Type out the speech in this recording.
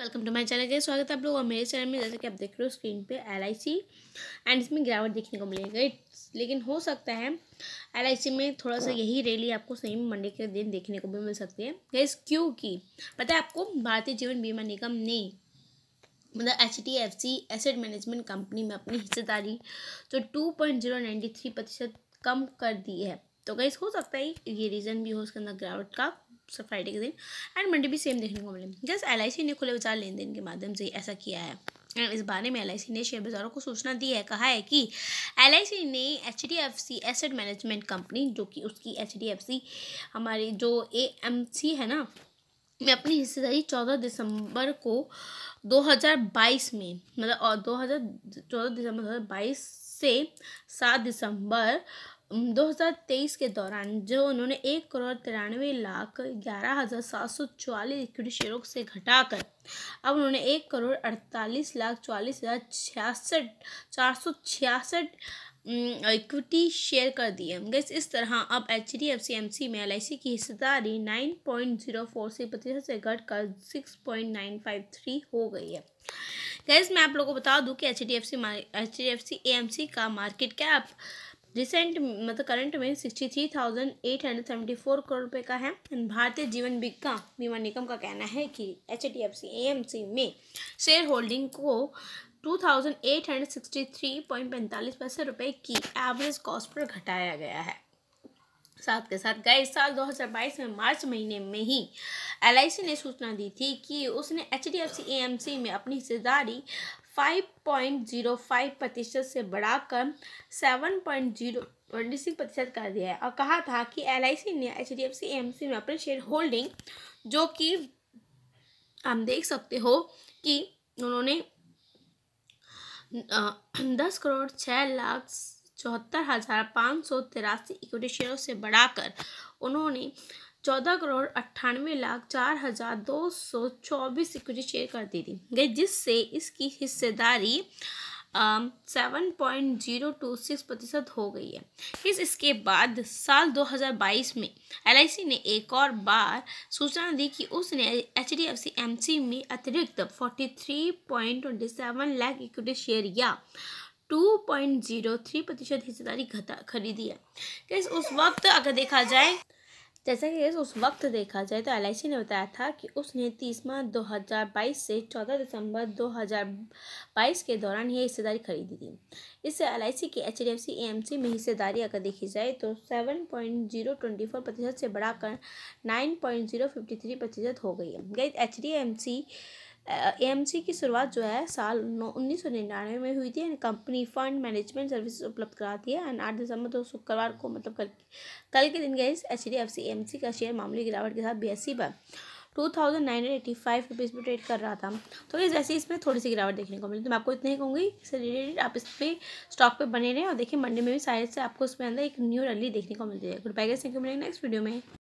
welcome to my channel के स्वागत है आप लोग और मेरे चैनल में जैसे कि आप देख रहे हो स्क्रीन पे एल एंड इसमें गिरावट देखने को मिलेगी लेकिन हो सकता है एल में थोड़ा सा यही रैली आपको सेम मंडे के दिन देखने को भी मिल सकती है गैस क्योंकि पता है आपको भारतीय जीवन बीमा निगम ने मतलब H D F C asset management company में अपनी हिस्सेदारी जो two point zero ninety three प्रतिशत कम कर दी है तो गैस हो सकता है ये रीज़न भी हो उसके अंदर गिरावट का फ्राइडे के दिन एंड मंडे भी सेम देखने को मिले जस्ट एल ने खुले बाजार लेन देन के माध्यम से ऐसा किया है इस बारे में एल ने शेयर बाजारों को सूचना दी है कहा है कि एल ने H D F C asset management company जो कि उसकी एच डी एफ सी हमारी जो ए एम सी है ना मैं अपनी हिस्सेदारी चौदह दिसंबर को दो हज़ार बाईस में मतलब और दो हज़ार चौदह दिसंबर बाईस से सात दिसंबर 2023 के दौरान जो उन्होंने एक करोड़ तिरानवे लाख ग्यारह हज़ार सात सौ चौवालीस इक्विटी शेयरों से घटाकर अब उन्होंने एक करोड़ अड़तालीस लाख चौवालीस हज़ार छियासठ चार सौ छियासठ इक्विटी शेयर कर दिए गैस इस तरह अब H D F C M C में एल आई सी की हिस्सेदारी नाइन पॉइंट जीरो फोर से प्रतिशत से घट कर six point nine five three हो गई है गैस मैं आप लोगों को बता दूं कि H D F C H D F C A M C का मार्केट कैप रिसेंट मतलब करंट में sixty three thousand eight hundred seventy four crore रुपये का है भारतीय जीवन बिका बीमा निगम का कहना है कि H D F C A M C में शेयर होल्डिंग को two thousand eight hundred sixty three point पैंतालीस पैसे रुपये की एवरेज कॉस्ट पर घटाया गया है साथ के साथ गए साल 2022 में मार्च महीने में ही एल ने सूचना दी थी कि उसने H D F C A M C में अपनी हिस्सेदारी 5.05 प्रतिशत से बढ़ाकर 7.026 प्रतिशत कर दिया है और कहा था कि एल ने H D F C M C में अपने शेयर होल्डिंग जो कि हम देख सकते हो कि उन्होंने दस करोड़ छः लाख चौहत्तर हज़ार पाँच सौ तिरासी इक्विटी शेयरों से बढ़ाकर उन्होंने चौदह करोड़ अट्ठानवे लाख चार हजार दो सौ चौबीस इक्विटी शेयर कर दी थी गई जिससे इसकी हिस्सेदारी seven point zero two six प्रतिशत हो गई है इस इसके बाद साल 2022 में एल ने एक और बार सूचना दी कि उसने H D F C M C में अतिरिक्त forty three point twenty seven lakh equity share या टू पॉइंट जीरो थ्री प्रतिशत हिस्सेदारी खरीदी है इस उस वक्त अगर देखा जाए जैसा कि उस वक्त देखा जाए तो एल ने बताया था कि उसने तीस मार्च बाईस से चौदह दिसंबर बाईस के दौरान यह हिस्सेदारी खरीदी थी इससे एल आई सी की H D F C M C में हिस्सेदारी अगर देखी जाए तो seven point zero twenty four प्रतिशत से बढ़ाकर nine point zero fifty three प्रतिशत हो गई है गई H D M C AMC की शुरुआत जो है साल उन्नीस सौ निन्यानवे में हुई थी and company fund management service उपलब्ध कराती है एंड आठ दिसंबर तो शुक्रवार को मतलब कल कल के दिन गए H D F C M C का शेयर मामूली गिरावट के साथ बी एस सी पर two thousand nine hundred eighty five rupees में ट्रेड कर रहा था तो ये जैसे इसमें थोड़ी सी गिरावट देखने को मिली तो मैं आपको इतना ही कहूँगी इससे रिलेटेड आप इस पर स्टॉक पे बने रहें और देखिए मंडे में भी शायद से आपको उसमें अंदर एक न्यू रैली देखने को मिलती है गुड बाय यू मिलेंगे नेक्स्ट वीडियो में